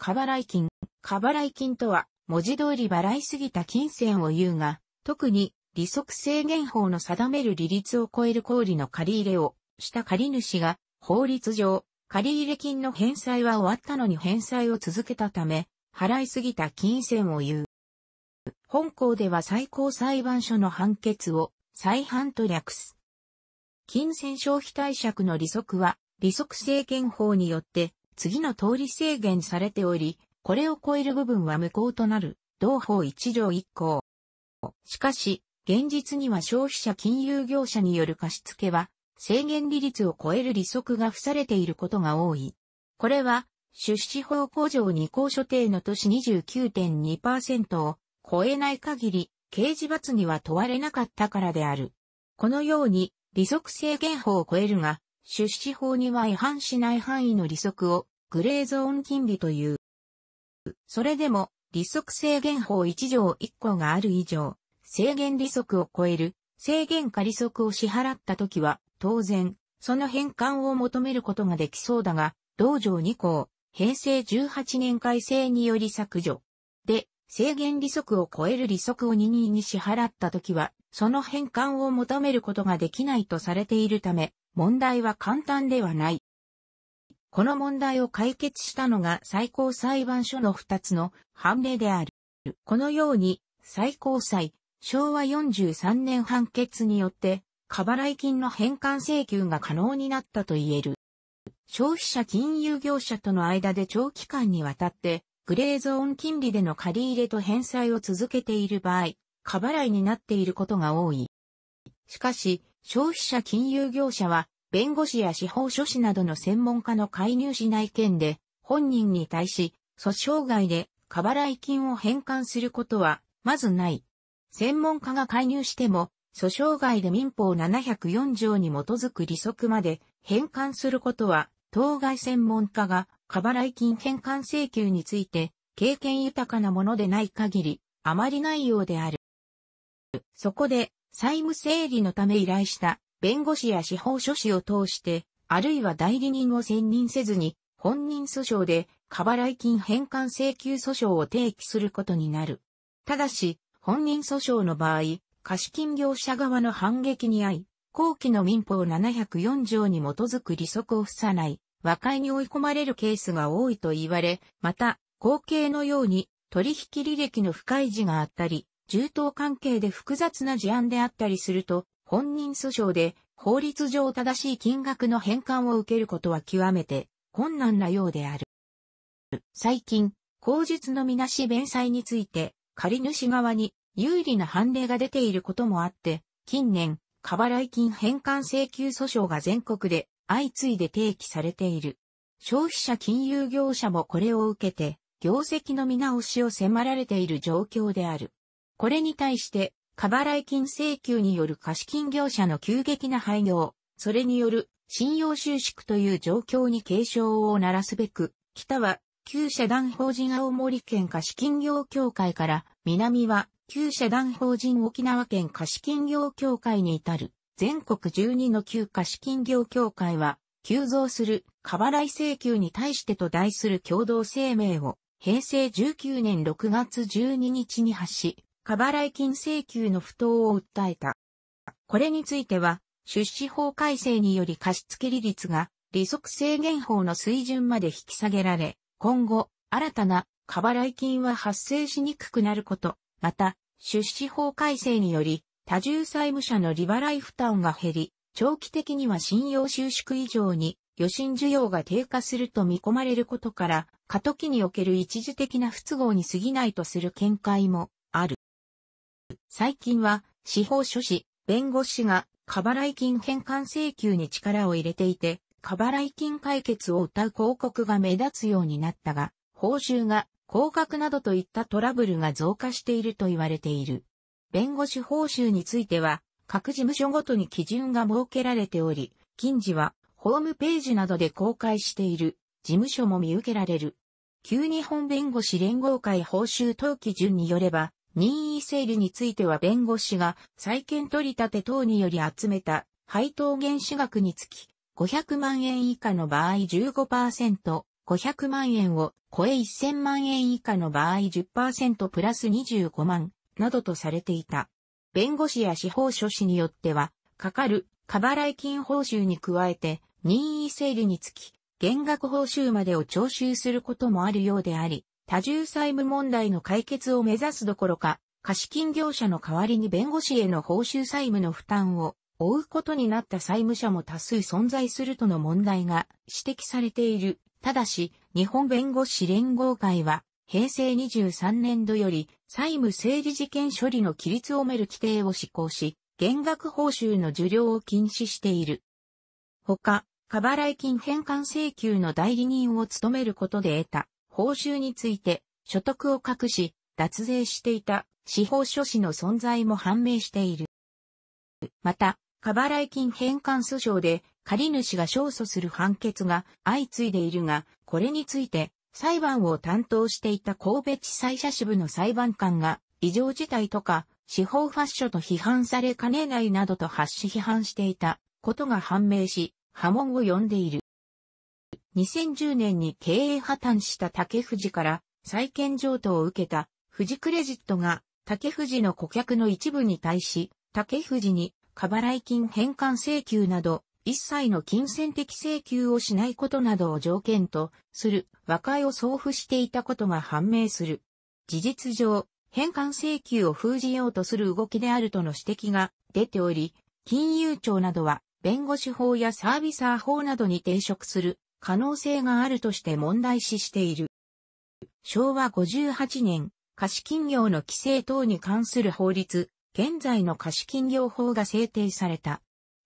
過払い金。過払い金とは、文字通り払いすぎた金銭を言うが、特に利息制限法の定める利率を超える氷の借り入れをした借り主が、法律上、借入金の返済は終わったのに返済を続けたため、払いすぎた金銭を言う。本校では最高裁判所の判決を再犯と略す。金銭消費貸借の利息は、利息制限法によって次の通り制限されており、これを超える部分は無効となる、同法1条1項。しかし、現実には消費者金融業者による貸付は、制限利率を超える利息が付されていることが多い。これは、出資法工場に項所定の都市29.2%を超えない限り、刑事罰には問われなかったからである。このように、利息制限法を超えるが、出資法には違反しない範囲の利息をグレーゾーン金利という。それでも、利息制限法1条1項がある以上、制限利息を超える制限下利息を支払った時は、当然、その返還を求めることができそうだが、同条2項、平成18年改正により削除。で、制限利息を超える利息を2意に支払った時は、その返還を求めることができないとされているため、問題は簡単ではない。この問題を解決したのが最高裁判所の2つの判例である。このように、最高裁、昭和43年判決によって、過払い金の返還請求が可能になったと言える。消費者金融業者との間で長期間にわたって、グレーゾーン金利での借り入れと返済を続けている場合、過払いになっていることが多い。しかし、消費者金融業者は弁護士や司法書士などの専門家の介入しない件で、本人に対し、訴訟外で、過払い金を返還することは、まずない。専門家が介入しても、訴訟外で民法704条に基づく利息まで返還することは、当該専門家が、過払い金返還請求について、経験豊かなものでない限り、あまりないようである。そこで、債務整理のため依頼した弁護士や司法書士を通して、あるいは代理人を選任せずに、本人訴訟で、過払い金返還請求訴訟を提起することになる。ただし、本人訴訟の場合、貸金業者側の反撃に遭い、後期の民法704条に基づく利息を付さない、和解に追い込まれるケースが多いと言われ、また、後継のように取引履歴の不開示があったり、重当関係で複雑な事案であったりすると、本人訴訟で法律上正しい金額の返還を受けることは極めて困難なようである。最近、口述のみなし弁済について借主側に有利な判例が出ていることもあって、近年、過払い金返還請求訴訟が全国で相次いで提起されている。消費者金融業者もこれを受けて、業績の見直しを迫られている状況である。これに対して、過払い金請求による貸金業者の急激な廃業、それによる信用収縮という状況に警鐘を鳴らすべく、北は旧社団法人青森県貸金業協会から、南は旧社団法人沖縄県貸金業協会に至る、全国12の旧貸金業協会は、急増する過払い請求に対してと題する共同声明を、平成19年6月12日に発し、過払い金請求の不当を訴えた。これについては、出資法改正により貸付利率が利息制限法の水準まで引き下げられ、今後、新たな過払い金は発生しにくくなること、また、出資法改正により、多重債務者の利払い負担が減り、長期的には信用収縮以上に余震需要が低下すると見込まれることから、過渡期における一時的な不都合に過ぎないとする見解もある。最近は司法書士、弁護士が過払い金返還請求に力を入れていて、過払い金解決を謳う広告が目立つようになったが、報酬が高額などといったトラブルが増加していると言われている。弁護士報酬については、各事務所ごとに基準が設けられており、近時はホームページなどで公開している事務所も見受けられる。旧日本弁護士連合会報酬等基準によれば、任意整理については弁護士が債権取り立て等により集めた配当原資額につき500万円以下の場合15%、500万円を超え1000万円以下の場合10%プラス25万などとされていた。弁護士や司法書士によっては、かかる過払い金報酬に加えて任意整理につき減額報酬までを徴収することもあるようであり、多重債務問題の解決を目指すどころか、貸金業者の代わりに弁護士への報酬債務の負担を負うことになった債務者も多数存在するとの問題が指摘されている。ただし、日本弁護士連合会は、平成23年度より債務整理事件処理の規律をめる規定を施行し、減額報酬の受領を禁止している。ほか、過払い金返還請求の代理人を務めることで得た報酬について所得を隠し、脱税していた司法書士の存在も判明している。また、過払い金返還訴訟で借主が勝訴する判決が相次いでいるが、これについて裁判を担当していた神戸地裁者支部の裁判官が異常事態とか司法ファッショと批判されかねないなどと発し批判していたことが判明し波紋を呼んでいる。2010年に経営破綻した竹藤から再建譲渡を受けた富士クレジットが竹藤の顧客の一部に対し、竹藤に過払い金返還請求など一切の金銭的請求をしないことなどを条件とする和解を送付していたことが判明する。事実上、返還請求を封じようとする動きであるとの指摘が出ており、金融庁などは弁護士法やサービサー法などに抵触する可能性があるとして問題視している。昭和58年、貸金業の規制等に関する法律、現在の貸金業法が制定された。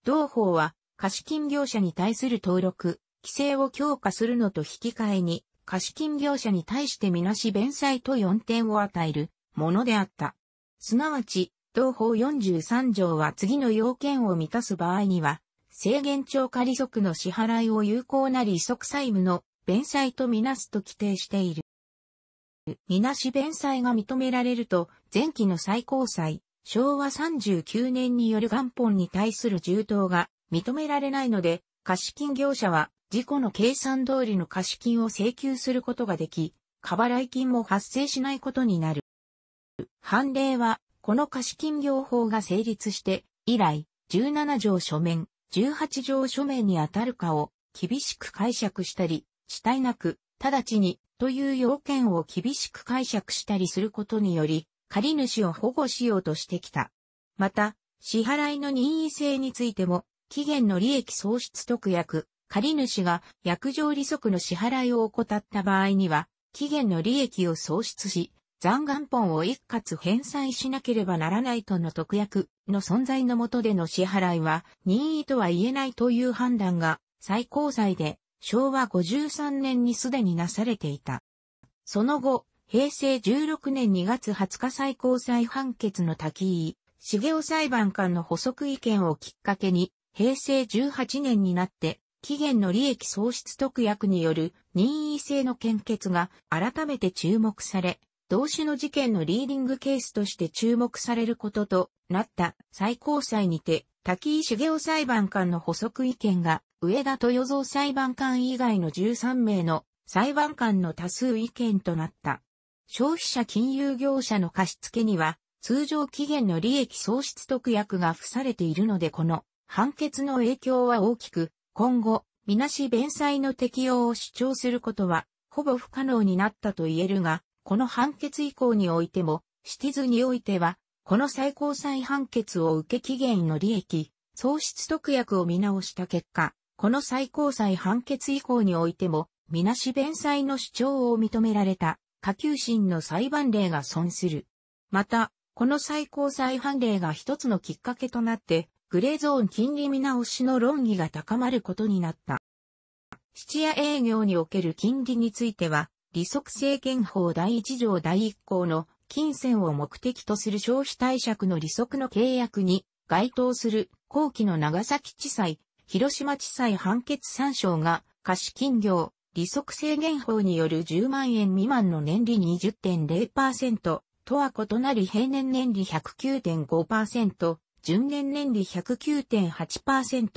同法は、貸金業者に対する登録、規制を強化するのと引き換えに、貸金業者に対してみなし弁済と4点を与えるものであった。すなわち、同法43条は次の要件を満たす場合には、制限超過利息の支払いを有効な利息債務の弁済とみなすと規定している。みなし弁済が認められると、前期の最高裁、昭和39年による元本に対する充当が認められないので、貸金業者は事故の計算通りの貸金を請求することができ、過払い金も発生しないことになる。判例は、この貸金業法が成立して、以来、17条書面、18条書面に当たるかを厳しく解釈したり、死体なく、直ちに、という要件を厳しく解釈したりすることにより、借主を保護しようとしてきた。また、支払いの任意性についても、期限の利益喪失特約、借主が約定利息の支払いを怠った場合には、期限の利益を喪失し、残願本を一括返済しなければならないとの特約の存在のもとでの支払いは任意とは言えないという判断が最高裁で昭和53年にすでになされていた。その後、平成16年2月20日最高裁判決の滝井、茂雄裁判官の補足意見をきっかけに、平成18年になって、期限の利益喪失特約による任意性の献血が改めて注目され、同種の事件のリーディングケースとして注目されることとなった最高裁にて、滝井茂雄裁判官の補足意見が、上田豊造裁判官以外の13名の裁判官の多数意見となった。消費者金融業者の貸付には、通常期限の利益喪失特約が付されているのでこの判決の影響は大きく、今後、みなし弁済の適用を主張することは、ほぼ不可能になったと言えるが、この判決以降においても、シティズにおいては、この最高裁判決を受け期限の利益、喪失特約を見直した結果、この最高裁判決以降においても、みなし弁済の主張を認められた、下級審の裁判例が損する。また、この最高裁判例が一つのきっかけとなって、グレーゾーン金利見直しの論議が高まることになった。質屋営業における金利については、利息制限法第1条第1項の金銭を目的とする消費対借の利息の契約に該当する後期の長崎地裁、広島地裁判決参照が貸金業、利息制限法による10万円未満の年利20.0%とは異なり平年年利109.5%、純年年利109.8%、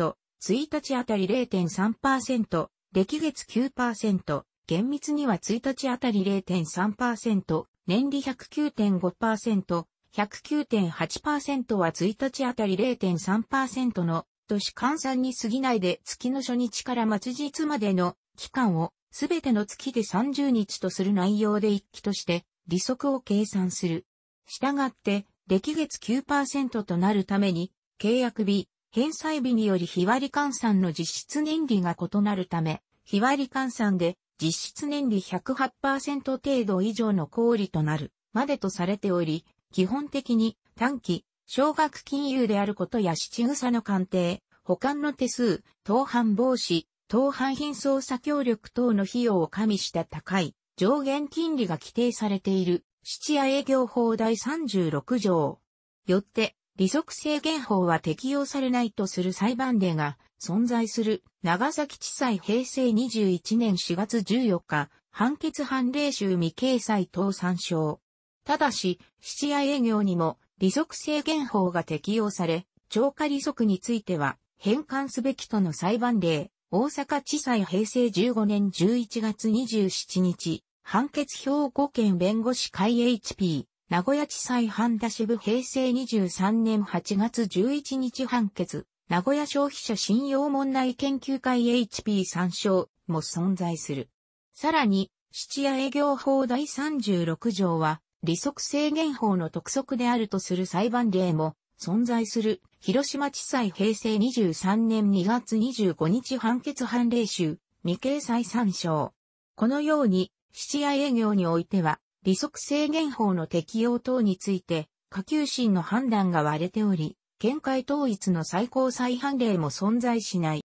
1日あたり0.3%、歴月9%、厳密には1日あたり0.3%、年利109.5%、109.8%は1日あたり0.3%の都市換算に過ぎないで月の初日から末日までの期間をすべての月で30日とする内容で一期として利息を計算する。したがって、歴月9%となるために、契約日、返済日により日割り換算の実質年利が異なるため、日割り換算で実質年利108%程度以上の小売となるまでとされており、基本的に短期、少額金融であることや七草の鑑定、保管の手数、当販防止、当販品操作協力等の費用を加味した高い上限金利が規定されている質屋営業法第36条。よって、利息制限法は適用されないとする裁判例が存在する長崎地裁平成21年4月14日、判決判例集未掲載等参照。ただし、七夜営業にも利息制限法が適用され、超過利息については返還すべきとの裁判例、大阪地裁平成15年11月27日、判決兵庫県弁護士会 HP、名古屋地裁半田支部平成23年8月11日判決。名古屋消費者信用問題研究会 HP 参照も存在する。さらに、質屋営業法第36条は、利息制限法の特則であるとする裁判例も存在する広島地裁平成23年2月25日判決判例集未掲載参照。このように、質屋営業においては、利息制限法の適用等について、下級審の判断が割れており、見解統一の最高裁判例も存在しない。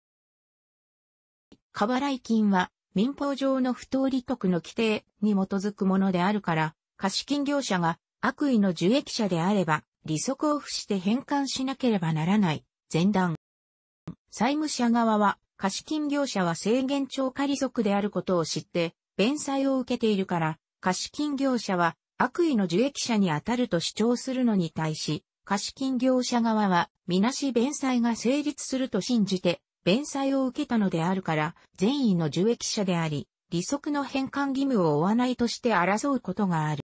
過払い金は民法上の不当利得の規定に基づくものであるから、貸金業者が悪意の受益者であれば、利息を付して返還しなければならない、前段。債務者側は、貸金業者は制限超過利息であることを知って、弁済を受けているから、貸金業者は悪意の受益者に当たると主張するのに対し、貸金業者側は、みなし弁済が成立すると信じて、弁済を受けたのであるから、善意の受益者であり、利息の返還義務を負わないとして争うことがある。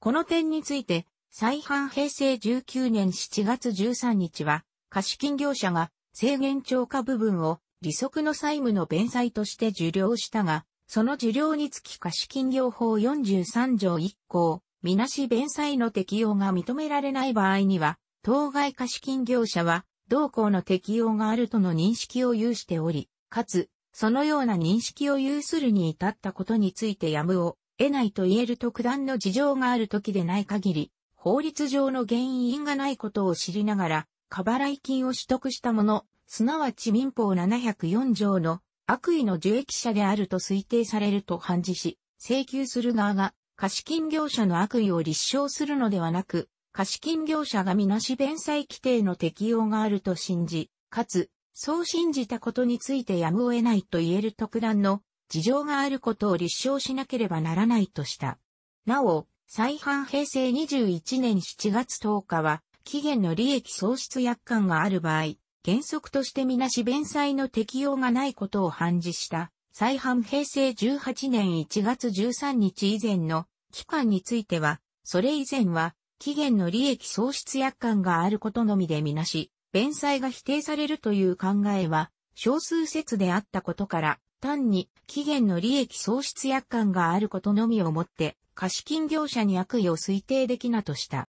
この点について、再犯平成19年7月13日は、貸金業者が制限超過部分を利息の債務の弁済として受領したが、その受領につき貸金業法43条1項みなし弁済の適用が認められない場合には、当該貸金業者は、同行の適用があるとの認識を有しており、かつ、そのような認識を有するに至ったことについてやむを得ないと言える特段の事情がある時でない限り、法律上の原因がないことを知りながら、過払い金を取得した者、すなわち民法704条の悪意の受益者であると推定されると判事し、請求する側が貸金業者の悪意を立証するのではなく、貸金業者がみなし弁済規定の適用があると信じ、かつ、そう信じたことについてやむを得ないと言える特段の事情があることを立証しなければならないとした。なお、再犯平成21年7月10日は、期限の利益喪失約款がある場合、原則としてみなし弁済の適用がないことを判事した再犯平成18年1月13日以前の期間については、それ以前は、期限の利益喪失約款があることのみでみなし、弁済が否定されるという考えは、少数説であったことから、単に期限の利益喪失約款があることのみをもって、貸金業者に悪意を推定できなとした。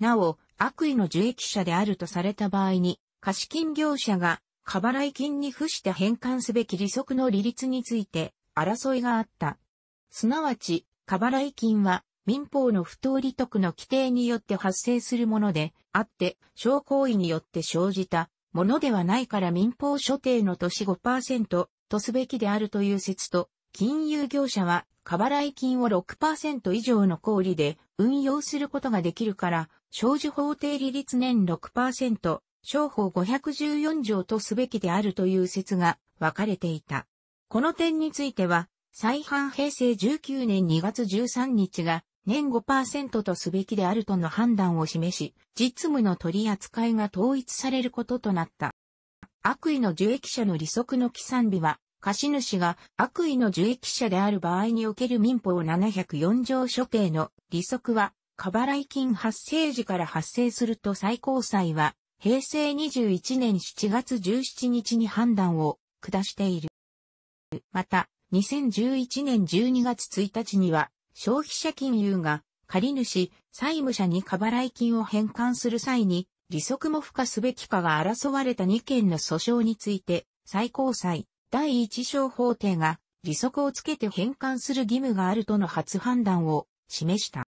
なお、悪意の受益者であるとされた場合に、貸金業者が過払い金に付して返還すべき利息の利率について争いがあった。すなわち、過払い金は民法の不当利得の規定によって発生するものであって、小行為によって生じたものではないから民法所定の年5%とすべきであるという説と、金融業者は過払い金を6%以上の小売で運用することができるから、商事法定利率年6%、商法514条とすべきであるという説が分かれていた。この点については、再犯平成19年2月13日が年5%とすべきであるとの判断を示し、実務の取り扱いが統一されることとなった。悪意の受益者の利息の起算日は、貸主が悪意の受益者である場合における民法704条所定の利息は、過払い金発生時から発生すると最高裁は平成21年7月17日に判断を下している。また、2011年12月1日には、消費者金融が借主、債務者に過払い金を返還する際に、利息も付加すべきかが争われた2件の訴訟について、最高裁、第一小法廷が、利息をつけて返還する義務があるとの初判断を示した。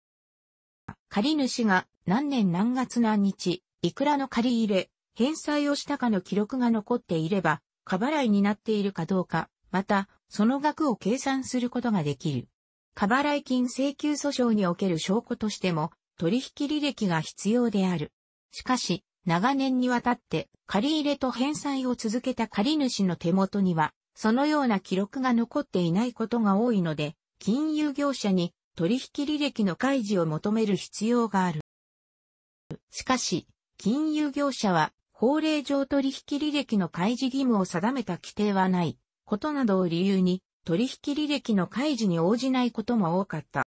借主が何年何月何日、いくらの借り入れ、返済をしたかの記録が残っていれば、過払いになっているかどうか、また、その額を計算することができる。過払い金請求訴訟における証拠としても、取引履歴が必要である。しかし、長年にわたって、借り入れと返済を続けた借主の手元には、そのような記録が残っていないことが多いので、金融業者に取引履歴の開示を求める必要がある。しかし、金融業者は、法令上取引履歴の開示義務を定めた規定はない、ことなどを理由に、取引履歴の開示に応じないことも多かった。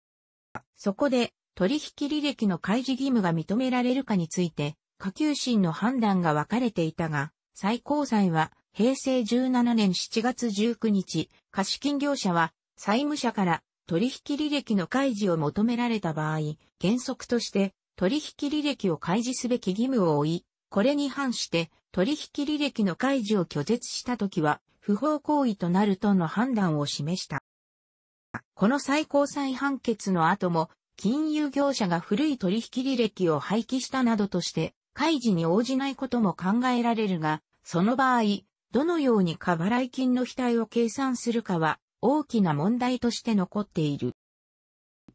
そこで、取引履歴の開示義務が認められるかについて、下級審の判断が分かれていたが、最高裁は、平成17年7月19日、貸金業者は、債務者から取引履歴の開示を求められた場合、原則として、取引履歴を開示すべき義務を負い、これに反して取引履歴の開示を拒絶したときは不法行為となるとの判断を示した。この最高裁判決の後も金融業者が古い取引履歴を廃棄したなどとして開示に応じないことも考えられるが、その場合、どのように過払い金の額を計算するかは大きな問題として残っている。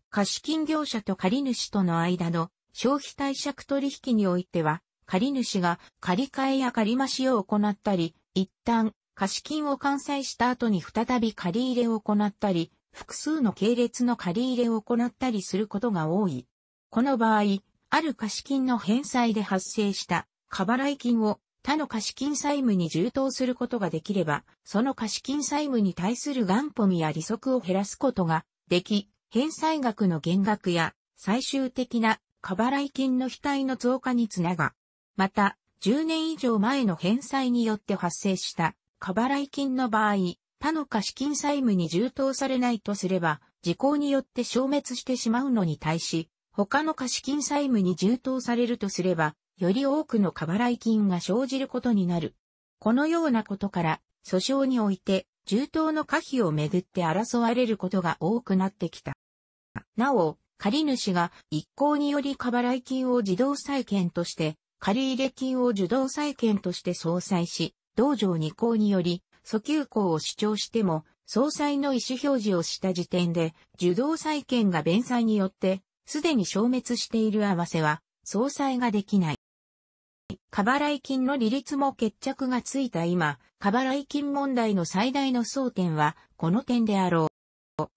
貸金業者と借主との間の消費貸借取引においては、借主が借り換えや借り増しを行ったり、一旦貸金を完済した後に再び借り入れを行ったり、複数の系列の借り入れを行ったりすることが多い。この場合、ある貸金の返済で発生した過払い金を他の貸金債務に充当することができれば、その貸金債務に対する元本や利息を減らすことができ、返済額の減額や最終的な過払い金の額の増加につなが、また、10年以上前の返済によって発生した過払い金の場合、他の貸金債務に充当されないとすれば、時効によって消滅してしまうのに対し、他の貸金債務に充当されるとすれば、より多くの過払い金が生じることになる。このようなことから、訴訟において、充当の可否をめぐって争われることが多くなってきた。なお、借主が一行により過払い金を自動債権として、借入金を受動債権として相殺し、道場二項により、訴求項を主張しても、総裁の意思表示をした時点で、受動債権が弁済によって、すでに消滅している合わせは、総裁ができない。過払い金の利率も決着がついた今、過払い金問題の最大の争点は、この点であろう。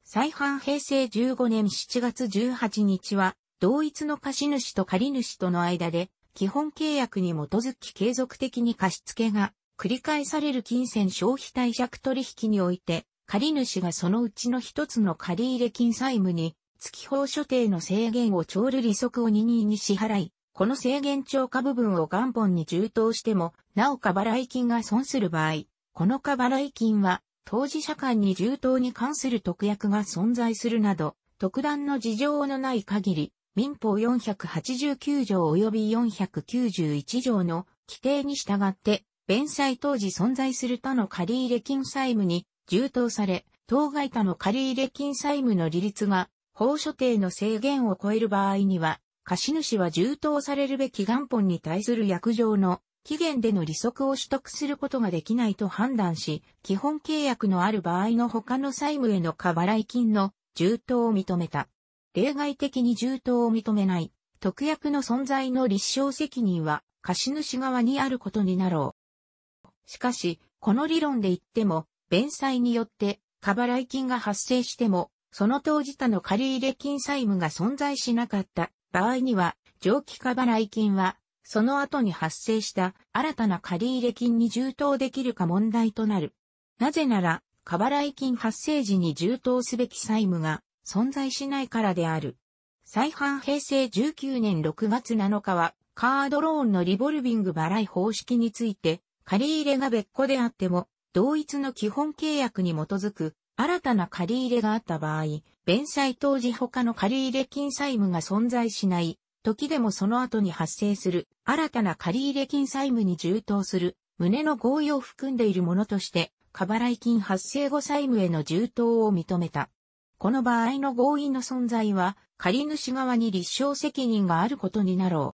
再販平成15年7月18日は、同一の貸主と借主との間で、基本契約に基づき継続的に貸付が繰り返される金銭消費貸借取引において、借主がそのうちの一つの借入金債務に、月報所定の制限を超る利息を22に支払い、この制限超過部分を元本に充当しても、なお過払い金が損する場合、この過払い金は当事者間に重当に関する特約が存在するなど、特段の事情のない限り、民法489条及び491条の規定に従って、弁済当時存在する他の借入金債務に充当され、当該他の借入金債務の利率が法所定の制限を超える場合には、貸主は充当されるべき元本に対する約定の期限での利息を取得することができないと判断し、基本契約のある場合の他の債務への過払い金の充当を認めた。例外的に充当を認めない、特約の存在の立証責任は貸主側にあることになろう。しかし、この理論で言っても、弁済によって過払い金が発生しても、その当事他の借入金債務が存在しなかった場合には、上記過払い金はその後に発生した新たな借入金に充当できるか問題となる。なぜなら、過払い金発生時に充当すべき債務が存在しないからである。再販平成19年6月7日は、カードローンのリボルビング払い方式について、借入が別個であっても、同一の基本契約に基づく新たな借入があった場合、弁済当時他の借入金債務が存在しない時でもその後に発生する新たな借入金債務に充当する旨の合意を含んでいるものとして、過払い金発生後債務への充当を認めた。この場合の合意の存在は、借主側に立証責任があることになろ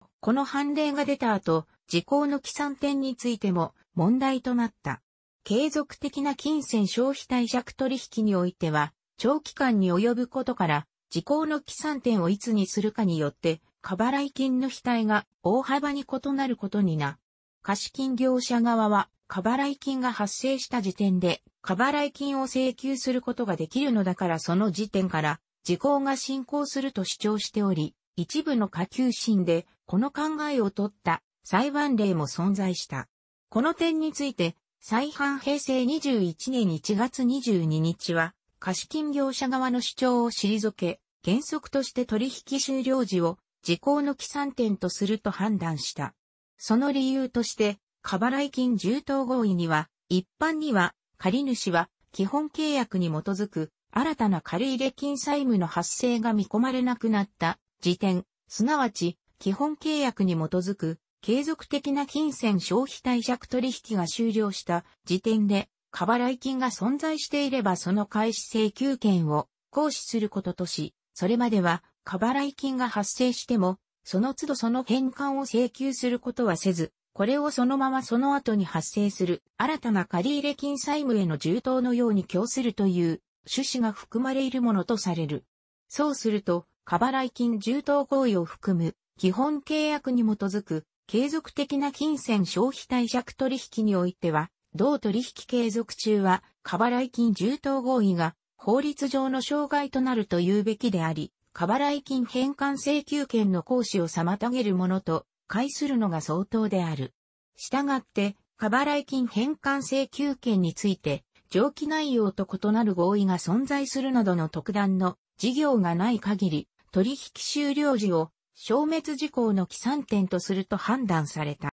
う。この判例が出た後、時効の起算点についても問題となった。継続的な金銭消費貸借取引においては、長期間に及ぶことから、時効の起算点をいつにするかによって、過払い金の額が大幅に異なることにな。貸金業者側は、過払い金が発生した時点で、過払い金を請求することができるのだからその時点から、時効が進行すると主張しており、一部の下級審で、この考えを取った裁判例も存在した。この点について、再犯平成21年1月22日は、貸金業者側の主張を退け、原則として取引終了時を時効の起算点とすると判断した。その理由として、過払い金充当合意には、一般には、借主は基本契約に基づく新たな借入金債務の発生が見込まれなくなった時点、すなわち基本契約に基づく継続的な金銭消費貸借取引が終了した時点で過払い金が存在していればその開始請求権を行使することとし、それまでは過払い金が発生しても、その都度その返還を請求することはせず、これをそのままその後に発生する新たな借入金債務への充当のように供するという趣旨が含まれるものとされる。そうすると、過払い金充当行為を含む基本契約に基づく継続的な金銭消費貸借取引においては、同取引継続中は、過払い金充当合意が法律上の障害となると言うべきであり、過払い金返還請求権の行使を妨げるものと、解するのが相当である。したがって、過払い金返還請求権について、上記内容と異なる合意が存在するなどの特段の事業がない限り、取引終了時を消滅事項の起算点とすると判断された。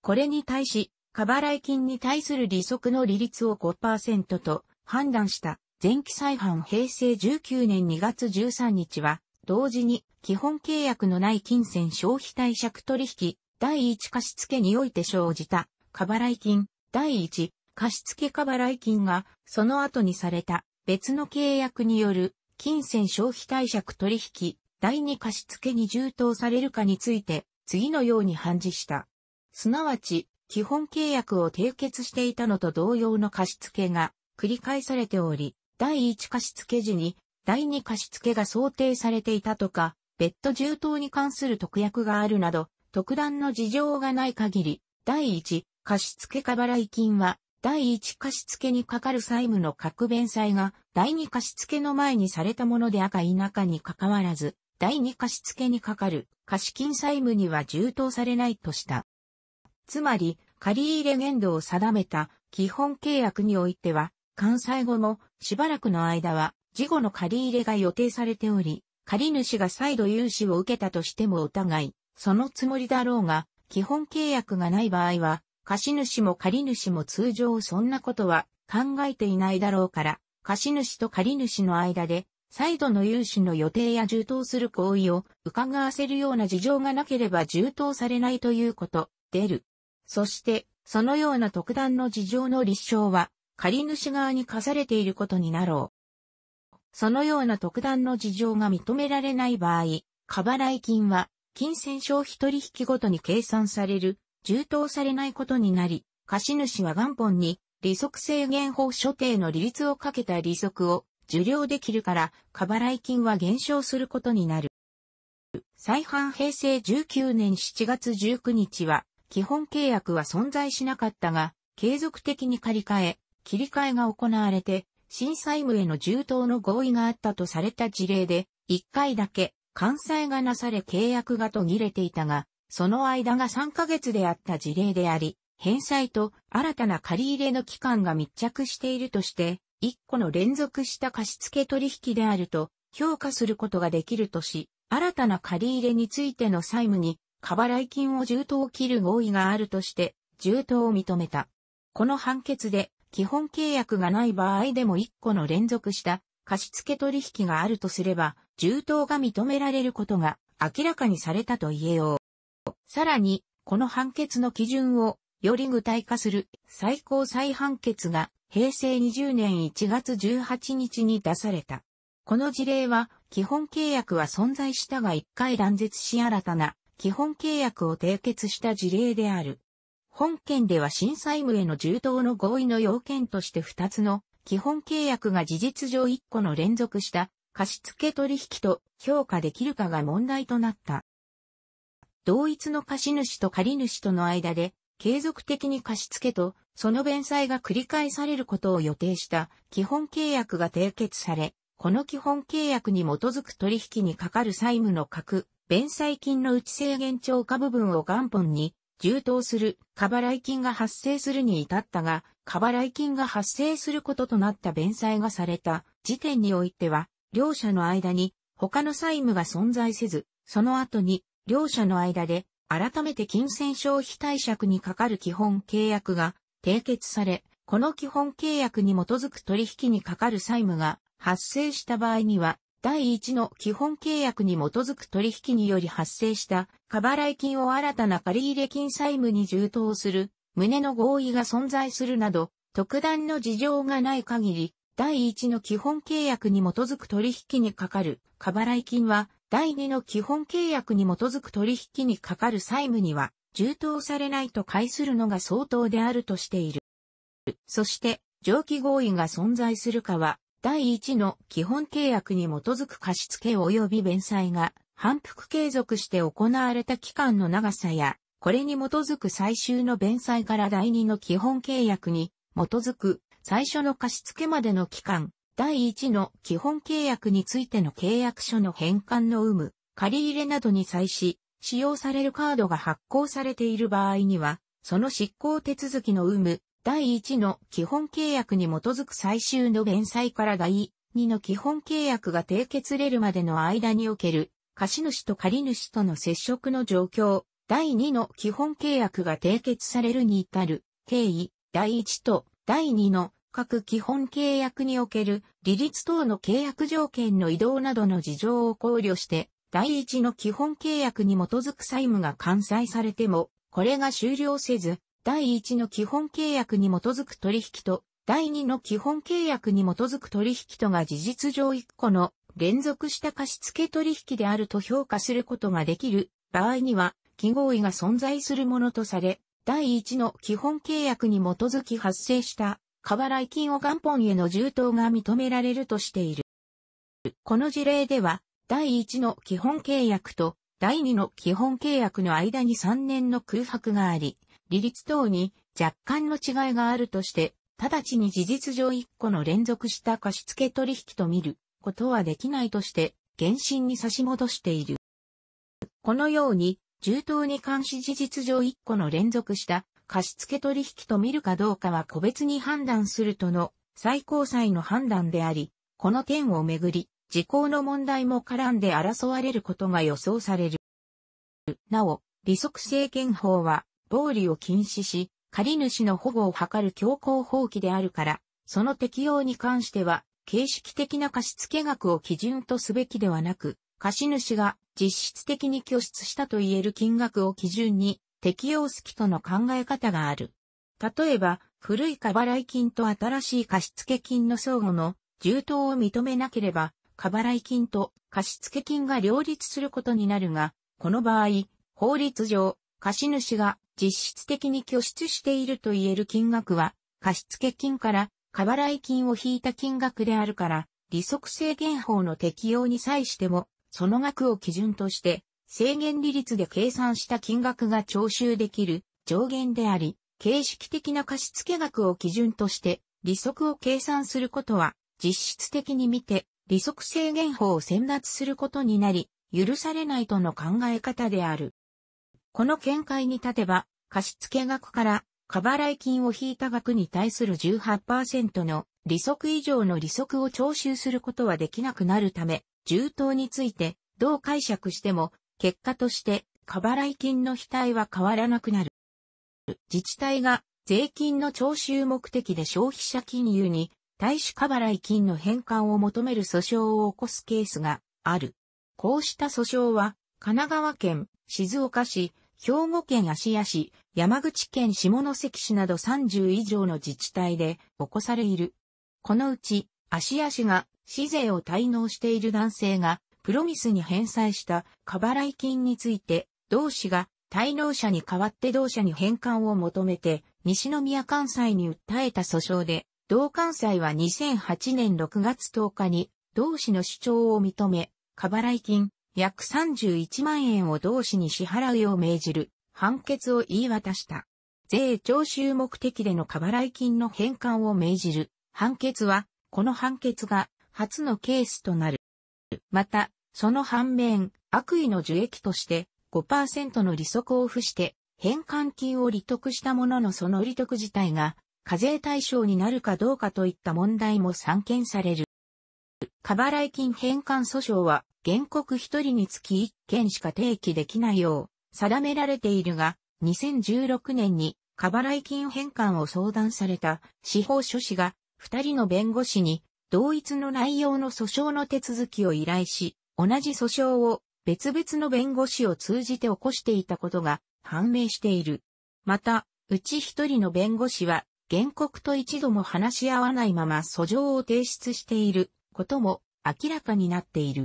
これに対し、過払い金に対する利息の利率を5%と判断した前期再販平成19年2月13日は、同時に基本契約のない金銭消費貸借取引第1貸付において生じた過払い金第1貸付過払い金がその後にされた別の契約による金銭消費貸借取引第2貸付に充当されるかについて次のように判事した。すなわち基本契約を締結していたのと同様の貸付が繰り返されており、第1貸付時に第2貸付が想定されていたとか、別途充当に関する特約があるなど、特段の事情がない限り、第1貸付過払い金は、第1貸付にかかる債務の格弁済が、第2貸付の前にされたものであか否かに関わらず、第2貸付にかかる貸金債務には充当されないとした。つまり、借入限度を定めた基本契約においては、関西後もしばらくの間は、事後の借入が予定されており、借主が再度融資を受けたとしてもお互い、そのつもりだろうが、基本契約がない場合は、貸主も借主も通常そんなことは考えていないだろうから、貸主と借主の間で、再度の融資の予定や充当する行為を伺わせるような事情がなければ充当されないということ、出る。そして、そのような特段の事情の立証は、借主側に課されていることになろう。そのような特段の事情が認められない場合、過払い金は、金銭消費取引ごとに計算される、充当されないことになり、貸主は元本に、利息制限法所定の利率をかけた利息を受領できるから、過払い金は減少することになる。再犯平成19年7月19日は、基本契約は存在しなかったが、継続的に借り換え、切り替えが行われて、新債務への充当の合意があったとされた事例で、1回だけ、関西がなされ契約が途切れていたが、その間が3ヶ月であった事例であり、返済と新たな借り入れの期間が密着しているとして、1個の連続した貸付取引であると評価することができるとし、新たな借り入れについての債務に過払い金を重当を切る合意があるとして、重当を認めた。この判決で、基本契約がない場合でも1個の連続した貸付取引があるとすれば、重当が認められることが明らかにされたと言えよう。さらに、この判決の基準をより具体化する最高裁判決が平成20年1月18日に出された。この事例は基本契約は存在したが一回断絶し新たな基本契約を締結した事例である。本件では新債務への充当の合意の要件として2つの基本契約が事実上1個の連続した貸付取引と評価できるかが問題となった。同一の貸主と借主との間で継続的に貸付とその弁済が繰り返されることを予定した基本契約が締結され、この基本契約に基づく取引にかかる債務の格弁済金の内制限超過部分を元本に、充当する、過払い金が発生するに至ったが、過払い金が発生することとなった弁済がされた時点においては、両者の間に他の債務が存在せず、その後に両者の間で改めて金銭消費貸借にかかる基本契約が締結され、この基本契約に基づく取引にかかる債務が発生した場合には、第1の基本契約に基づく取引により発生した過払い金を新たな借入金債務に充当する旨の合意が存在するなど、特段の事情がない限り、第1の基本契約に基づく取引にかかる過払い金は、第2の基本契約に基づく取引にかかる債務には、充当されないと解するのが相当であるとしている。そして、上記合意が存在するかは、第1の基本契約に基づく貸付及び弁済が反復継続して行われた期間の長さや、これに基づく最終の弁済から第2の基本契約に基づく最初の貸付までの期間、第1の基本契約についての契約書の返還の有無、借入れなどに際し、使用されるカードが発行されている場合には、その執行手続きの有無、第1の基本契約に基づく最終の弁済から第2の基本契約が締結れるまでの間における貸主と借主との接触の状況、第2の基本契約が締結されるに至る経緯、第1と第2の各基本契約における利率等の契約条件の移動などの事情を考慮して、第1の基本契約に基づく債務が完済されても、これが終了せず、第1の基本契約に基づく取引と、第2の基本契約に基づく取引とが事実上1個の連続した貸付取引であると評価することができる場合には、記号位が存在するものとされ、第1の基本契約に基づき発生した過払い金を元本への充当が認められるとしている。この事例では、第1の基本契約と第2の基本契約の間に3年の空白があり、利率等に若干の違いがあるとして、直ちに事実上1個の連続した貸付取引と見ることはできないとして、原審に差し戻している。このように、重当に関し事実上1個の連続した貸付取引と見るかどうかは個別に判断するとの最高裁の判断であり、この点をめぐり、時効の問題も絡んで争われることが予想される。なお、利息制限法は、暴利を禁止し、借主の保護を図る強行法規であるから、その適用に関しては、形式的な貸付額を基準とすべきではなく、貸主が実質的に拠出したと言える金額を基準に適用すきとの考え方がある。例えば、古い過払い金と新しい貸付金の相互の充当を認めなければ、過払い金と貸付金が両立することになるが、この場合、法律上、貸主が実質的に拠出していると言える金額は、貸付金から過払い金を引いた金額であるから、利息制限法の適用に際しても、その額を基準として、制限利率で計算した金額が徴収できる上限であり、形式的な貸付額を基準として、利息を計算することは、実質的に見て、利息制限法を選抜することになり、許されないとの考え方である。この見解に立てば、貸付額から過払い金を引いた額に対する18%の利息以上の利息を徴収することはできなくなるため、充当についてどう解釈しても、結果として過払い金の非は変わらなくなる。自治体が税金の徴収目的で消費者金融に対し過払い金の返還を求める訴訟を起こすケースがある。こうした訴訟は神奈川県、静岡市、兵庫県芦屋市、山口県下関市など30以上の自治体で起こされいる。このうち、芦屋市が市税を滞納している男性が、プロミスに返済した過払い金について、同市が滞納者に代わって同社に返還を求めて、西宮関西に訴えた訴訟で、同関西は2008年6月10日に、同市の主張を認め、過払い金約31万円を同志に支払うよう命じる判決を言い渡した。税徴収目的での過払い金の返還を命じる判決は、この判決が初のケースとなる。また、その反面、悪意の受益として5%の利息を付して返還金を利得したもののその利得自体が課税対象になるかどうかといった問題も散見される。過払い金返還訴訟は原告一人につき一件しか提起できないよう定められているが、2016年に過払い金返還を相談された司法書士が二人の弁護士に同一の内容の訴訟の手続きを依頼し、同じ訴訟を別々の弁護士を通じて起こしていたことが判明している。また、うち一人の弁護士は原告と一度も話し合わないまま訴状を提出していることも明らかになっている。